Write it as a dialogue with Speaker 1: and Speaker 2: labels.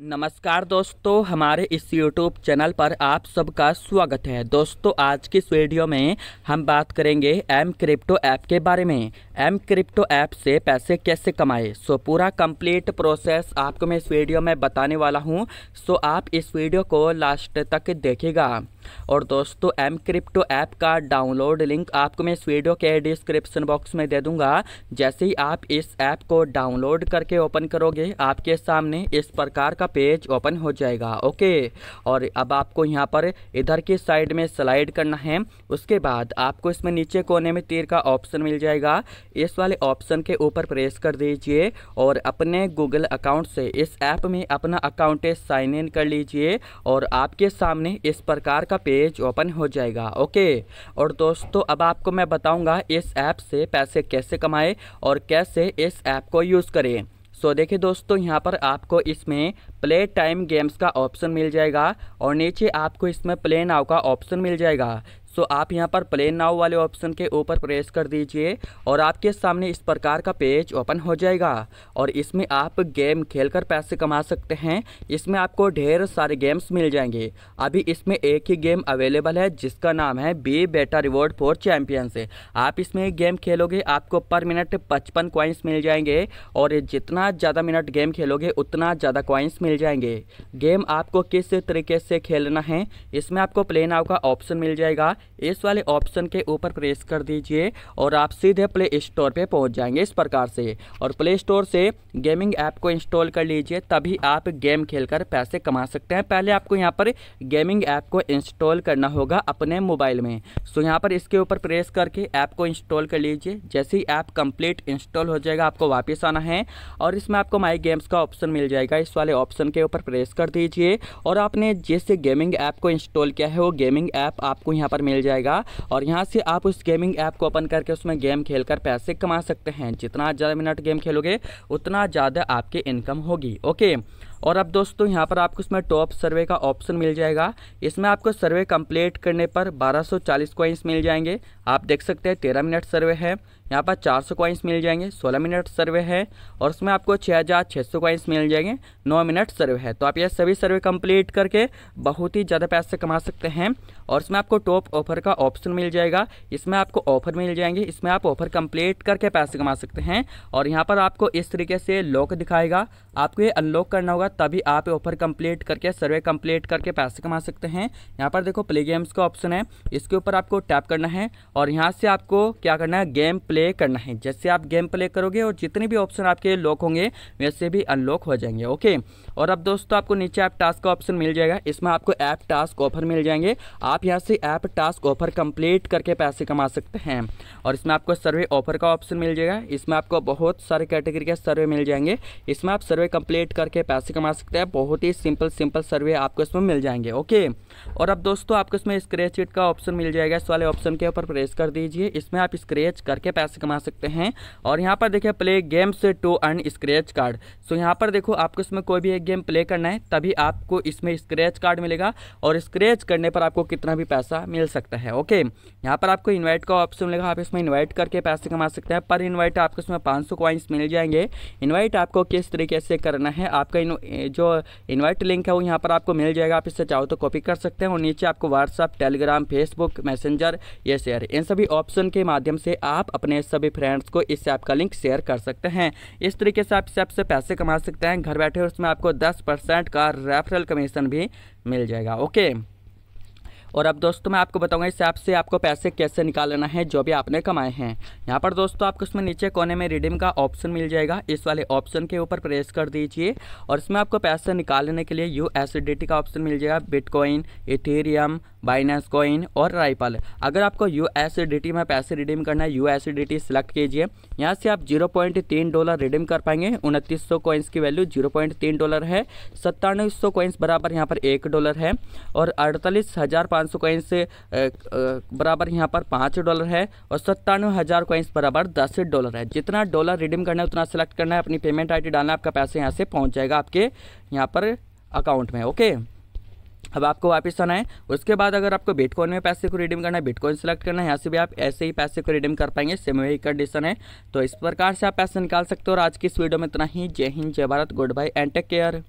Speaker 1: नमस्कार दोस्तों हमारे इस यूट्यूब चैनल पर आप सबका स्वागत है दोस्तों आज की इस वीडियो में हम बात करेंगे एम क्रिप्टो ऐप के बारे में एम क्रिप्टो ऐप से पैसे कैसे कमाएं सो पूरा कंप्लीट प्रोसेस आपको मैं इस वीडियो में बताने वाला हूं सो आप इस वीडियो को लास्ट तक देखेगा और दोस्तों एम क्रिप्टो ऐप का डाउनलोड लिंक आपको मैं इस वीडियो के डिस्क्रिप्शन बॉक्स में दे दूंगा जैसे ही आप इस ऐप को डाउनलोड करके ओपन करोगे आपके सामने इस प्रकार का पेज ओपन हो जाएगा ओके और अब आपको यहाँ पर इधर की साइड में स्लाइड करना है उसके बाद आपको इसमें नीचे कोने में तीर का ऑप्शन मिल जाएगा इस वाले ऑप्शन के ऊपर प्रेस कर दीजिए और अपने गूगल अकाउंट से इस ऐप में अपना अकाउंट साइन इन कर लीजिए और आपके सामने इस प्रकार का पेज ओपन हो जाएगा ओके और दोस्तों अब आपको मैं बताऊँगा इस ऐप से पैसे कैसे कमाएँ और कैसे इस ऐप को यूज़ करें सो देखिए दोस्तों यहाँ पर आपको इसमें प्ले टाइम गेम्स का ऑप्शन मिल जाएगा और नीचे आपको इसमें प्ले नाव का ऑप्शन मिल जाएगा सो आप यहाँ पर प्ले नाव वाले ऑप्शन के ऊपर प्रेस कर दीजिए और आपके सामने इस प्रकार का पेज ओपन हो जाएगा और इसमें आप गेम खेलकर पैसे कमा सकते हैं इसमें आपको ढेर सारे गेम्स मिल जाएंगे अभी इसमें एक ही गेम अवेलेबल है जिसका नाम है बी बेटा रिवॉर्ड फॉर चैम्पियंस आप इसमें गेम खेलोगे आपको पर मिनट पचपन क्वाइंस मिल जाएंगे और जितना ज़्यादा मिनट गेम खेलोगे उतना ज़्यादा कॉइन्स मिल जाएंगे गेम आपको किस तरीके से खेलना है इसमें आपको प्ले नाव का ऑप्शन मिल जाएगा इस वाले ऑप्शन के ऊपर प्रेस कर दीजिए और आप सीधे प्ले स्टोर पे पहुंच जाएंगे इस प्रकार से और प्ले स्टोर से गेमिंग ऐप को इंस्टॉल कर लीजिए तभी आप गेम खेलकर पैसे कमा सकते हैं पहले आपको यहाँ पर गेमिंग ऐप को इंस्टॉल करना होगा अपने मोबाइल में सो यहाँ पर इसके ऊपर प्रेस करके ऐप को इंस्टॉल कर लीजिए जैसे ही ऐप कंप्लीट इंस्टॉल हो जाएगा आपको वापस आना है और इसमें आपको माई गेम्स का ऑप्शन मिल जाएगा इस वाले ऑप्शन के ऊपर प्रेस कर दीजिए और आपने जिस गेमिंग ऐप को इंस्टॉल किया है वो गेमिंग ऐप आपको यहाँ पर मिल जाएगा और यहाँ से आप उस गेमिंग ऐप को ओपन करके उसमें गेम खेल कर पैसे कमा सकते हैं जितना ज़्यादा मिनट गेम खेलोगे उतना ज़्यादा आपके इनकम होगी ओके और अब दोस्तों यहाँ पर आपको इसमें टॉप सर्वे का ऑप्शन मिल जाएगा इसमें आपको सर्वे कंप्लीट करने पर 1240 सौ मिल जाएंगे आप देख सकते हैं 13 मिनट सर्वे है यहाँ पर 400 सौ कॉइन्स मिल जाएंगे 16 मिनट सर्वे है और उसमें आपको 6600 हज़ार छः सौ कॉइन्स मिल जाएंगे 9 मिनट सर्वे है तो आप यह सभी सर्वे कंप्लीट करके बहुत ही ज़्यादा पैसे कमा सकते हैं और इसमें आपको टॉप ऑफर का ऑप्शन मिल जाएगा इसमें आपको ऑफर मिल जाएंगे इसमें आप ऑफर कंप्लीट करके पैसे कमा सकते हैं और यहाँ पर आपको इस तरीके से लॉक दिखाएगा आपको ये अनलॉक करना होगा तभी आप ऑफर कंप्लीट करके सर्वे कंप्लीट करके पैसे कमा सकते हैं यहाँ पर देखो प्ले गेम्स का ऑप्शन है इसके ऊपर आपको टैप करना है और यहाँ से आपको क्या करना है गेम प्ले प्ले करना है जैसे आप गेम प्ले करोगे और जितने भी ऑप्शन आपके लॉक होंगे वैसे भी अनलॉक हो जाएंगे ओके और अब दोस्तों आपको नीचे ऐप टास्क का ऑप्शन मिल जाएगा इसमें आपको ऐप टास्क ऑफर मिल जाएंगे आप यहाँ से ऐप टास्क ऑफर कंप्लीट करके पैसे कमा सकते हैं और इसमें आपको सर्वे ऑफर का ऑप्शन मिल जाएगा इसमें आपको बहुत सारे कैटेगरी के सर्वे मिल जाएंगे इसमें आप सर्वे कंप्लीट करके पैसे कमा सकते हैं बहुत ही सिंपल सिंपल सर्वे आपको इसमें मिल जाएंगे ओके और अब दोस्तों आपको इसमें स्क्रेच का ऑप्शन मिल जाएगा इस वाले ऑप्शन के ऊपर प्रेस कर दीजिए इसमें आप स्क्रेच करके पैसे कमा सकते हैं और यहाँ पर देखिए play games to earn scratch card so यहाँ पर देखो आपको इसमें कोई भी एक गेम प्ले करना है तभी आपको इसमें स्क्रैच कार्ड मिलेगा और स्क्रैच करने पर आपको कितना भी पैसा मिल सकता है ओके यहाँ पर आपको इन्वाइट का ऑप्शन मिलेगा आप इसमें इन्वाइट करके पैसे कमा सकते हैं पर इन्वाइट आपको इसमें पाँच सौ मिल जाएंगे इन्वाइट आपको किस तरीके से करना है आपका जो इन्वाइट लिंक है वो यहाँ पर आपको मिल जाएगा आप इससे चाहो तो कॉपी कर सकते हैं और नीचे आपको व्हाट्सअप टेलीग्राम फेसबुक मैसेंजर ये शेयर इन सभी ऑप्शन के माध्यम से आप अपने अपने सभी फ्रेंड्स को इस ऐप का लिंक शेयर कर सकते हैं इस तरीके से आप इस ऐप से पैसे कमा सकते हैं घर बैठे उसमें आपको दस परसेंट का रेफरल कमीशन भी मिल जाएगा ओके और अब दोस्तों मैं आपको बताऊंगा इस ऐप से आपको पैसे कैसे निकालना है जो भी आपने कमाए हैं यहाँ पर दोस्तों आपको इसमें नीचे कोने में रिडीम का ऑप्शन मिल जाएगा इस वाले ऑप्शन के ऊपर प्रेस कर दीजिए और इसमें आपको पैसे निकालने के लिए यू का ऑप्शन मिल जाएगा बिटकॉइन इथेरियम बाइनेंस कॉइन और राइपल अगर आपको यू एस में पैसे रिडीम करना है यू एस सिलेक्ट कीजिए यहाँ से आप जीरो पॉइंट तीन डॉलर रिडीम कर पाएंगे उनतीस सौ कॉइंस की वैल्यू जीरो पॉइंट तीन डॉलर है सत्तानवे सौ कॉइन्स बराबर यहाँ पर एक डॉलर है और अड़तालीस हज़ार पाँच सौ कॉइन्स बराबर यहाँ पर पाँच डॉलर है और सत्तानवे हज़ार कॉइन्स बराबर दस डॉलर है जितना डॉलर रिडीम करना है उतना सेलेक्ट करना है अपनी पेमेंट आई डालना है आपका पैसे यहाँ से पहुँच जाएगा आपके यहाँ पर अकाउंट में ओके अब आपको वापस आना है उसके बाद अगर आपको बिटकॉइन में पैसे को रिडीम करना है बिटकॉइन सेलेक्ट करना है यहाँ से भी आप ऐसे ही पैसे को रिडीम कर पाएंगे सेम वही कंडीशन है तो इस प्रकार से आप पैसे निकाल सकते हो और आज की इस वीडियो में इतना ही जय हिंद जय Bharat good bye and take care